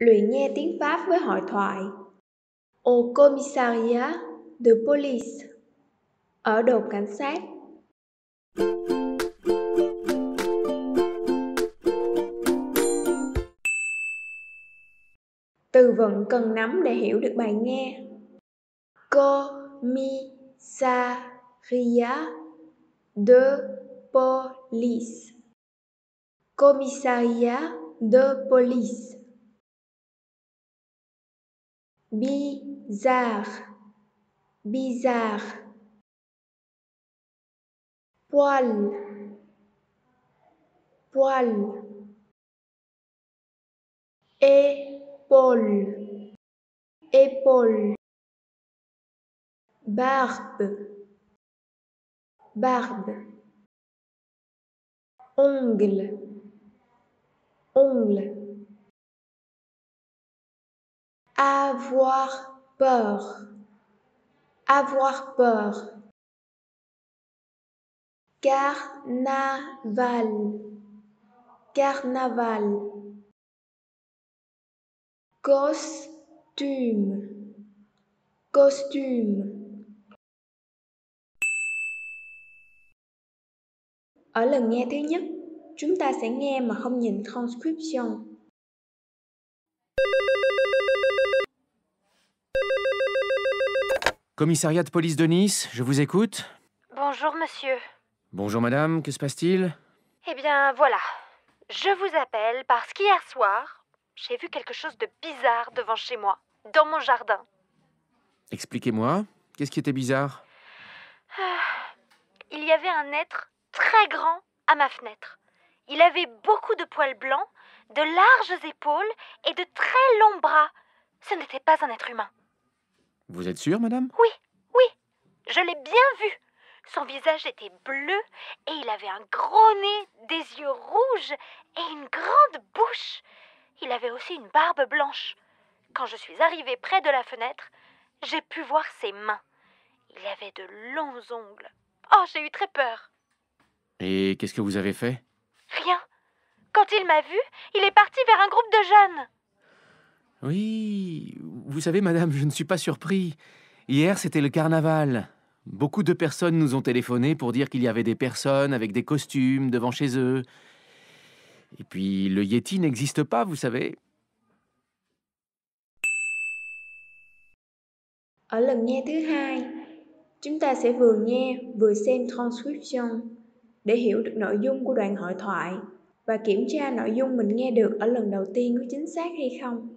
luyện nghe tiếng Pháp với hội thoại. Au commissariat de police. Ở đồn cảnh sát. Từ vựng cần nắm để hiểu được bài nghe. Commissariat de police. Commissariat de police bizarre, bizarre. Poil, poil. Épaule, épaule. Barbe, barbe. Ongle, ongle. Avoir peur. Avoir peur. Carnaval. Carnaval. Costume. Costume. Ở lần nghe thứ nhất, chúng ta sẽ nghe mà không nhìn transcription. Commissariat de police de Nice, je vous écoute. Bonjour, monsieur. Bonjour, madame, que se passe-t-il Eh bien, voilà. Je vous appelle parce qu'hier soir, j'ai vu quelque chose de bizarre devant chez moi, dans mon jardin. Expliquez-moi, qu'est-ce qui était bizarre ah, Il y avait un être très grand à ma fenêtre. Il avait beaucoup de poils blancs, de larges épaules et de très longs bras. Ce n'était pas un être humain. Vous êtes sûre, madame Oui, oui, je l'ai bien vu. Son visage était bleu et il avait un gros nez, des yeux rouges et une grande bouche. Il avait aussi une barbe blanche. Quand je suis arrivée près de la fenêtre, j'ai pu voir ses mains. Il avait de longs ongles. Oh, j'ai eu très peur. Et qu'est-ce que vous avez fait Rien. Quand il m'a vu, il est parti vers un groupe de jeunes. Oui, vous savez, madame, je ne suis pas surpris. Hier, c'était le carnaval. Beaucoup de personnes nous ont téléphoné pour dire qu'il y avait des personnes avec des costumes devant chez eux. Et puis, le Yeti n'existe pas, vous savez. Ở lần nghe thứ hai, chúng ta sẽ vừa nghe vừa xem transcription để hiểu được nội dung của đoạn hội thoại và kiểm tra nội dung mình nghe được ở lần đầu tiên có chính xác hay không.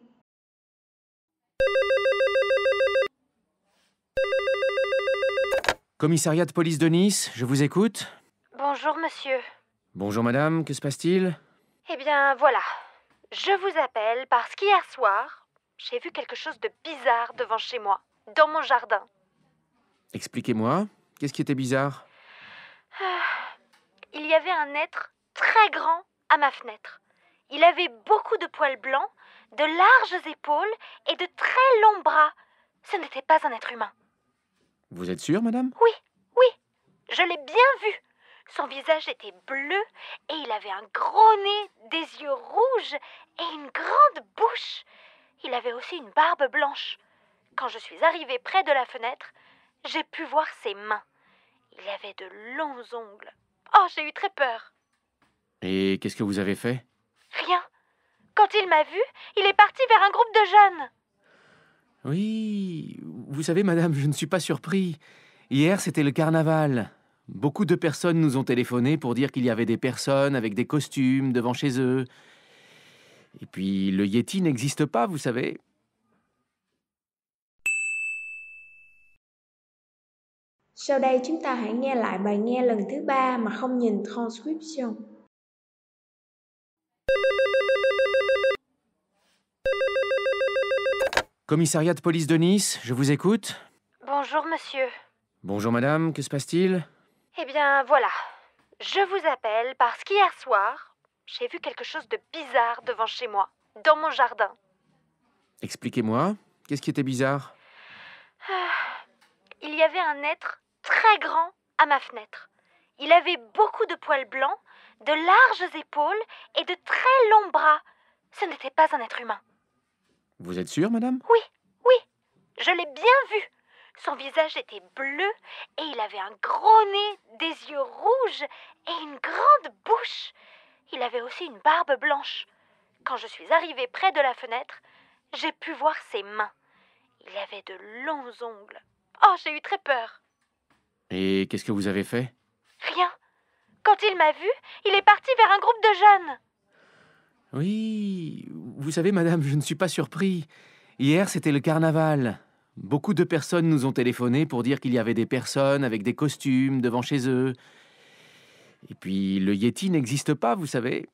Commissariat de police de Nice, je vous écoute. Bonjour, monsieur. Bonjour, madame, que se passe-t-il Eh bien, voilà. Je vous appelle parce qu'hier soir, j'ai vu quelque chose de bizarre devant chez moi, dans mon jardin. Expliquez-moi, qu'est-ce qui était bizarre ah, Il y avait un être très grand à ma fenêtre. Il avait beaucoup de poils blancs, de larges épaules et de très longs bras. Ce n'était pas un être humain. Vous êtes sûre, madame Oui, oui. Je l'ai bien vu. Son visage était bleu et il avait un gros nez, des yeux rouges et une grande bouche. Il avait aussi une barbe blanche. Quand je suis arrivée près de la fenêtre, j'ai pu voir ses mains. Il avait de longs ongles. Oh, j'ai eu très peur. Et qu'est-ce que vous avez fait Rien. Quand il m'a vu, il est parti vers un groupe de jeunes. Oui, vous savez, madame, je ne suis pas surpris. Hier, c'était le carnaval. Beaucoup de personnes nous ont téléphoné pour dire qu'il y avait des personnes avec des costumes devant chez eux. Et puis, le Yeti n'existe pas, vous savez. Sau đây chúng ta hãy nghe lại bài nghe lần thứ mà không transcription. Commissariat de police de Nice, je vous écoute. Bonjour, monsieur. Bonjour, madame, que se passe-t-il Eh bien, voilà. Je vous appelle parce qu'hier soir, j'ai vu quelque chose de bizarre devant chez moi, dans mon jardin. Expliquez-moi, qu'est-ce qui était bizarre ah, Il y avait un être très grand à ma fenêtre. Il avait beaucoup de poils blancs, de larges épaules et de très longs bras. Ce n'était pas un être humain. Vous êtes sûre, madame Oui, oui, je l'ai bien vu. Son visage était bleu et il avait un gros nez, des yeux rouges et une grande bouche. Il avait aussi une barbe blanche. Quand je suis arrivée près de la fenêtre, j'ai pu voir ses mains. Il avait de longs ongles. Oh, j'ai eu très peur. Et qu'est-ce que vous avez fait Rien. Quand il m'a vue, il est parti vers un groupe de jeunes. Oui, vous savez, madame, je ne suis pas surpris. Hier, c'était le carnaval. Beaucoup de personnes nous ont téléphoné pour dire qu'il y avait des personnes avec des costumes devant chez eux. Et puis, le Yeti n'existe pas, vous savez.